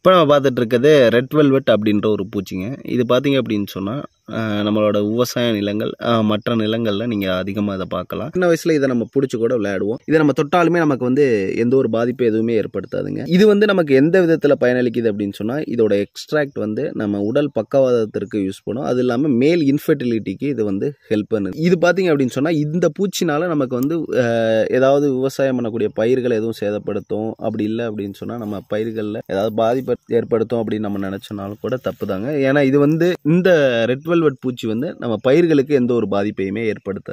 இப்போ நம்ம பார்த்துட்ருக்கிறது red velvet அப்படின்ற ஒரு பூச்சிங்க இது பார்த்தீங்க அப்படின்னு சொன்னால் நம்மளோட விவசாய நிலங்கள் மற்ற நிலங்களில் நீங்கள் அதிகமாக இதை பார்க்கலாம் சின்ன வயசில் இதை நம்ம பிடிச்சி கூட விளையாடுவோம் இதை நம்ம தொட்டாலுமே நமக்கு வந்து எந்த ஒரு பாதிப்பு எதுவுமே ஏற்படுத்தாதுங்க இது வந்து நமக்கு எந்த விதத்தில் பயனளிக்குது அப்படின்னு சொன்னால் இதோட எக்ஸ்ட்ராக்ட் வந்து நம்ம உடல் பக்கவாதத்திற்கு யூஸ் பண்ணும் அது இல்லாமல் மேல் இன்ஃபர்டிலிட்டிக்கு இது வந்து ஹெல்ப் பண்ணுது இது பார்த்தீங்க அப்படின்னு சொன்னால் இந்த பூச்சினால நமக்கு வந்து ஏதாவது விவசாயம் பண்ணக்கூடிய பயிர்களை எதுவும் சேதப்படுத்தும் அப்படி இல்லை அப்படின்னு சொன்னால் நம்ம பயிர்களில் ஏதாவது பாதிப்பு ஏற்படுத்தும் அப்படின்னு நம்ம நினச்சோனாலும் கூட தப்பு தாங்க ஏன்னா இது வந்து இந்த ரெட்வெல் வட் பூச்சி வந்து நம்ம பயிர்களுக்கு எந்த ஒரு பாதிப்பையுமே ஏற்படுத்தாது